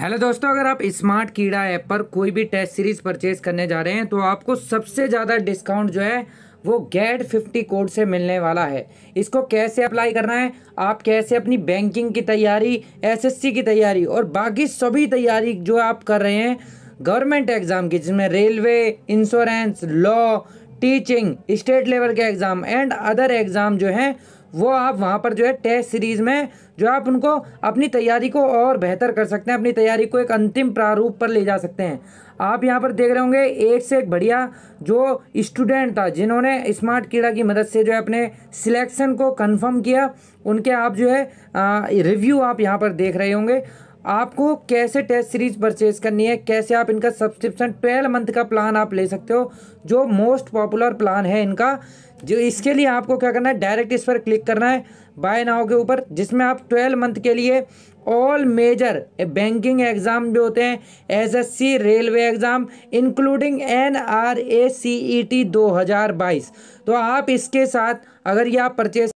hello दोस्तों अगर आप स्मार्ट कीड़ा ऐप पर कोई भी टेस्ट सीरीज परचेज करने जा रहे हैं तो आपको सबसे ज़्यादा डिस्काउंट जो है वो गेट फिफ्टी कोड से मिलने वाला है इसको कैसे अप्लाई करना है आप कैसे अपनी बैंकिंग की तैयारी एसएससी की तैयारी और बाकी सभी तैयारी जो आप कर रहे हैं गवर्नमेंट एग्ज़ाम की जिसमें railway insurance law teaching state level के एग्ज़ाम एंड अदर एग्ज़ाम जो हैं वो आप वहाँ पर जो है टेस्ट सीरीज़ में जो आप उनको अपनी तैयारी को और बेहतर कर सकते हैं अपनी तैयारी को एक अंतिम प्रारूप पर ले जा सकते हैं आप यहाँ पर देख रहे होंगे एक से एक बढ़िया जो स्टूडेंट था जिन्होंने स्मार्ट कीड़ा की मदद से जो है अपने सिलेक्शन को कन्फर्म किया उनके आप जो है रिव्यू आप यहाँ पर देख रहे होंगे आपको कैसे टेस्ट सीरीज परचेज करनी है कैसे आप इनका सब्सक्रिप्शन ट्वेल्व मंथ का प्लान आप ले सकते हो जो मोस्ट पॉपुलर प्लान है इनका जो इसके लिए आपको क्या करना है डायरेक्ट इस पर क्लिक करना है बाय नाव के ऊपर जिसमें आप ट्वेल्व मंथ के लिए ऑल मेजर बैंकिंग एग्ज़ाम जो होते हैं SSC railway exam including N R A C E T दो हज़ार बाईस तो आप इसके साथ अगर ये आप परचेज